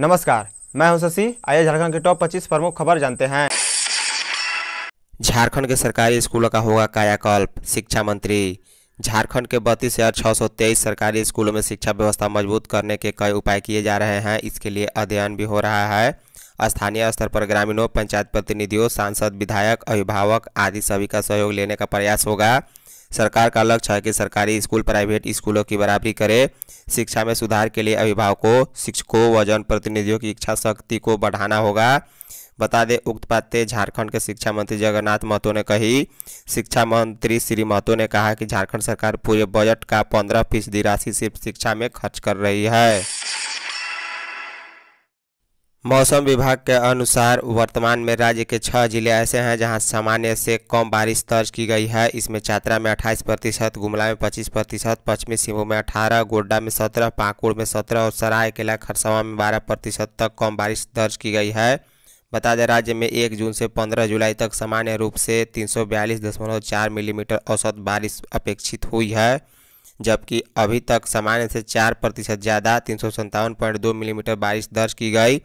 नमस्कार मैं हूं शशि आइए झारखंड के टॉप 25 प्रमुख खबर जानते हैं झारखंड के सरकारी स्कूलों का होगा कायाकल्प शिक्षा मंत्री झारखंड के बत्तीस हज़ार छः सौ तेईस सरकारी स्कूलों में शिक्षा व्यवस्था मजबूत करने के कई उपाय किए जा रहे हैं इसके लिए अध्ययन भी हो रहा है स्थानीय स्तर पर ग्रामीणों पंचायत प्रतिनिधियों सांसद विधायक अभिभावक आदि सभी का सहयोग लेने का प्रयास होगा सरकार का लक्ष्य है कि सरकारी स्कूल प्राइवेट स्कूलों की बराबरी करे शिक्षा में सुधार के लिए अभिभावकों शिक्षकों व जनप्रतिनिधियों की इच्छा शक्ति को बढ़ाना होगा बता दें उक्त पाते झारखंड के शिक्षा मंत्री जगन्नाथ महतो ने कही शिक्षा मंत्री श्री महतो ने कहा कि झारखंड सरकार पूरे बजट का पंद्रह फीसदी राशि सिर्फ शिक्षा में खर्च कर रही है मौसम विभाग के अनुसार वर्तमान में राज्य के छः जिले ऐसे हैं जहां सामान्य से कम बारिश दर्ज की गई है इसमें चतरा में 28 प्रतिशत गुमला में 25 प्रतिशत पश्चिमी सिंहभूम में 18 गोड्डा में 17 पाकुड़ में 17 और सरायकेला खरसावा में 12 प्रतिशत तक कम बारिश दर्ज की गई है बता दें राज्य में एक जून से पंद्रह जुलाई तक सामान्य रूप से तीन मिलीमीटर औसत बारिश अपेक्षित हुई है जबकि अभी तक सामान्य से चार प्रतिशत ज़्यादा तीन सौ सत्तावन पॉइंट दो मिलीमीटर बारिश दर्ज की गई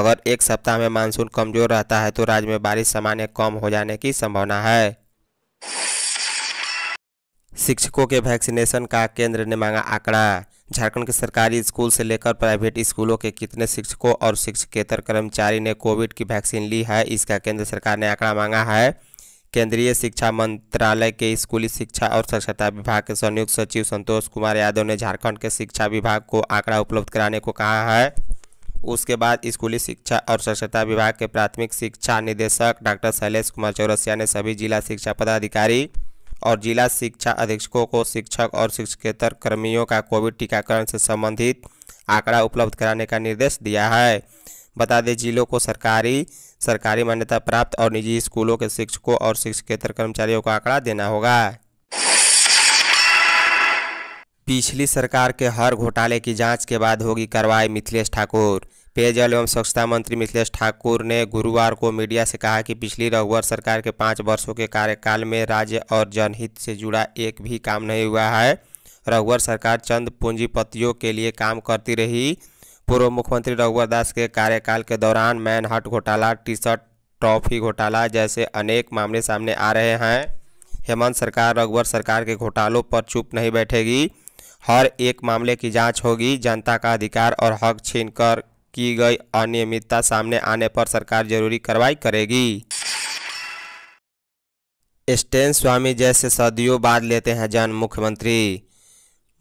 अगर एक सप्ताह में मानसून कमजोर रहता है तो राज्य में बारिश सामान्य कम हो जाने की संभावना है शिक्षकों के वैक्सीनेशन का केंद्र ने मांगा आंकड़ा झारखंड के सरकारी स्कूल से लेकर प्राइवेट स्कूलों के कितने शिक्षकों और शिक्षकेतर कर्मचारी ने कोविड की वैक्सीन ली है इसका केंद्र सरकार ने आंकड़ा मांगा है केंद्रीय शिक्षा मंत्रालय के स्कूली शिक्षा और स्वच्छता विभाग के संयुक्त सचिव संतोष कुमार यादव ने झारखंड के शिक्षा विभाग को आंकड़ा उपलब्ध कराने को कहा है उसके बाद स्कूली शिक्षा और स्वच्छता विभाग के प्राथमिक शिक्षा निदेशक डॉक्टर शैलेश कुमार चौरसिया ने सभी जिला शिक्षा पदाधिकारी और जिला शिक्षा अधीक्षकों को शिक्षक और शिक्षकेतर कर्मियों का कोविड टीकाकरण से संबंधित आंकड़ा उपलब्ध कराने का निर्देश दिया है बता दें जिलों को सरकारी सरकारी मान्यता प्राप्त और निजी स्कूलों के शिक्षकों और शिक्षकेतर कर्मचारियों का आंकड़ा देना होगा पिछली सरकार के हर घोटाले की जांच के बाद होगी कार्रवाई मिथिलेश ठाकुर पेयजल एवं स्वच्छता मंत्री मिथिलेश ठाकुर ने गुरुवार को मीडिया से कहा कि पिछली रघुवर सरकार के पाँच वर्षों के कार्यकाल में राज्य और जनहित से जुड़ा एक भी काम नहीं हुआ है रघुवर सरकार चंद पूंजीपतियों के लिए काम करती रही पूर्व मुख्यमंत्री रघुवर दास के कार्यकाल के दौरान मैनहट घोटाला टी शर्ट ट्रॉफी घोटाला जैसे अनेक मामले सामने आ रहे हैं हेमंत सरकार रघुवर सरकार के घोटालों पर चुप नहीं बैठेगी हर एक मामले की जांच होगी जनता का अधिकार और हक छीनकर की गई अनियमितता सामने आने पर सरकार जरूरी कार्रवाई करेगी स्टेन स्वामी जैसे सदियों बाद लेते हैं जन मुख्यमंत्री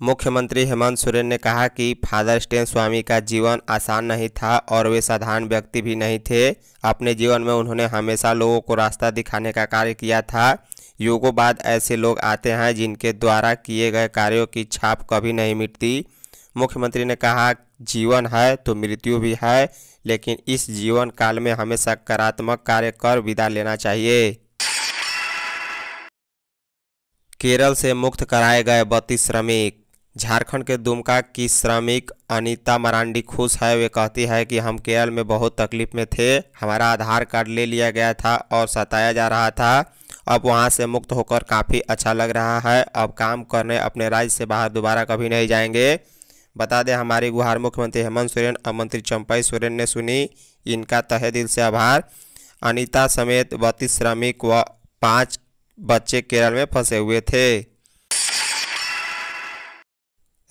मुख्यमंत्री हेमंत सोरेन ने कहा कि फादर स्टेन स्वामी का जीवन आसान नहीं था और वे साधारण व्यक्ति भी नहीं थे अपने जीवन में उन्होंने हमेशा लोगों को रास्ता दिखाने का कार्य किया था युगों बाद ऐसे लोग आते हैं जिनके द्वारा किए गए कार्यों की छाप कभी नहीं मिटती मुख्यमंत्री ने कहा जीवन है तो मृत्यु भी है लेकिन इस जीवन काल में हमें सकारात्मक कार्य कर विदा लेना चाहिए केरल से मुक्त कराए गए बत्तीस श्रमिक झारखंड के दुमका की श्रमिक अनीता मरांडी खुश है वे कहती है कि हम केरल में बहुत तकलीफ में थे हमारा आधार कार्ड ले लिया गया था और सताया जा रहा था अब वहाँ से मुक्त होकर काफ़ी अच्छा लग रहा है अब काम करने अपने राज्य से बाहर दोबारा कभी नहीं जाएंगे बता दें हमारी गुहार मुख्यमंत्री हेमंत सोरेन और मंत्री चंपाई सोरेन ने सुनी इनका तहे दिल से आभार अनिता समेत बत्तीस श्रमिक व पाँच बच्चे केरल में फंसे हुए थे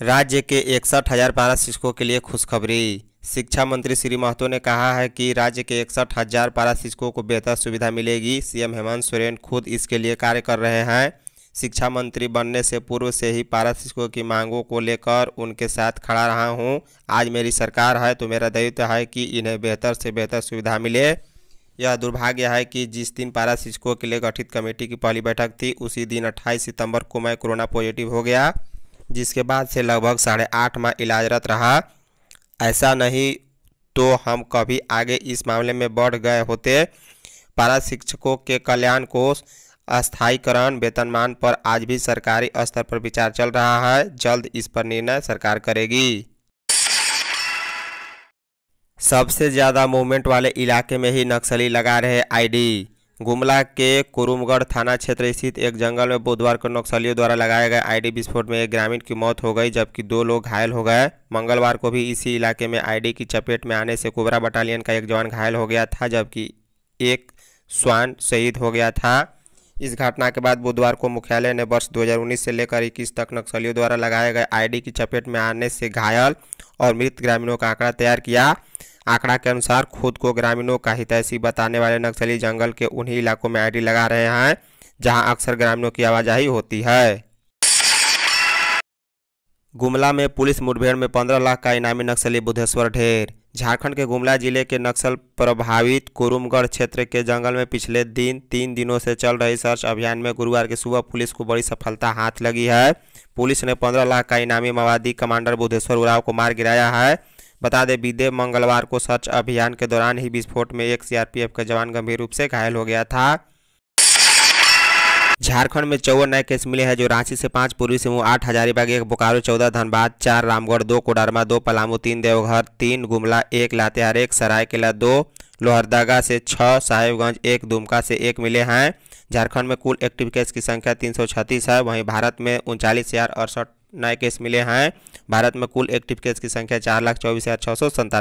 राज्य के इकसठ हज़ार पारा शिक्षकों के लिए खुशखबरी शिक्षा मंत्री श्री महतो ने कहा है कि राज्य के इकसठ हज़ार पारा शिक्षकों को बेहतर सुविधा मिलेगी सीएम हेमंत सोरेन खुद इसके लिए कार्य कर रहे हैं शिक्षा मंत्री बनने से पूर्व से ही पारा शिक्षकों की मांगों को लेकर उनके साथ खड़ा रहा हूं आज मेरी सरकार है तो मेरा दायित्व है कि इन्हें बेहतर से बेहतर सुविधा मिले यह दुर्भाग्य है कि जिस दिन पारा शिक्षकों के लिए गठित कमेटी की पहली बैठक थी उसी दिन अट्ठाईस सितंबर को मैं कोरोना पॉजिटिव हो गया जिसके बाद से लगभग साढ़े आठ माह इलाजरत रहा ऐसा नहीं तो हम कभी आगे इस मामले में बढ़ गए होते पारा शिक्षकों के कल्याण कोष अस्थायीकरण वेतनमान पर आज भी सरकारी स्तर पर विचार चल रहा है जल्द इस पर निर्णय सरकार करेगी सबसे ज़्यादा मूवमेंट वाले इलाके में ही नक्सली लगा रहे आईडी गुमला के कुरुमगढ़ थाना क्षेत्र स्थित एक जंगल में बुधवार को नक्सलियों द्वारा लगाए गए आईडी विस्फोट में एक ग्रामीण की मौत हो गई जबकि दो लोग घायल हो गए मंगलवार को भी इसी इलाके में आईडी की चपेट में आने से कोबरा बटालियन का एक जवान घायल हो गया था जबकि एक स्वान शहीद हो गया था इस घटना के बाद बुधवार को मुख्यालय ने वर्ष दो से लेकर इक्कीस तक नक्सलियों द्वारा लगाए गए आई की चपेट में आने से घायल और मृत ग्रामीणों का आंकड़ा तैयार किया आंकड़ा के अनुसार खुद को ग्रामीणों का हितैषी बताने वाले नक्सली जंगल के उन्हीं इलाकों में आईडी लगा रहे हैं जहां अक्सर ग्रामीणों की आवाजाही होती है गुमला में पुलिस मुठभेड़ में पंद्रह लाख का इनामी नक्सली बुधेश्वर ढेर झारखंड के गुमला जिले के नक्सल प्रभावित कुरुमगढ़ क्षेत्र के जंगल में पिछले दिन तीन दिनों से चल रही सर्च अभियान में गुरुवार की सुबह पुलिस को बड़ी सफलता हाथ लगी है पुलिस ने पंद्रह लाख का इनामी माओवादी कमांडर बुधेश्वर उराव को मार गिराया है बता दें बीते मंगलवार को सर्च अभियान के दौरान ही विस्फोट में एक सीआरपीएफ का जवान गंभीर रूप से घायल हो गया था झारखंड में चौवन नए केस मिले हैं जो रांची से पांच पूर्वी सिंह आठ हजारीबाग एक बोकारो चौदह धनबाद चार रामगढ़ दो कोडरमा दो पलामू तीन देवघर तीन गुमला एक लातेहार एक सरायकेला दो लोहरदगा से छः साहेबगंज एक दुमका से एक मिले हैं झारखंड में कुल एक्टिव केस की संख्या तीन है वहीं भारत में उनचालीस हज़ार अड़सठ नए केस मिले हैं भारत में कुल एक्टिव केस की संख्या चार लाख चौबीस हज़ार छः सौ संतानवे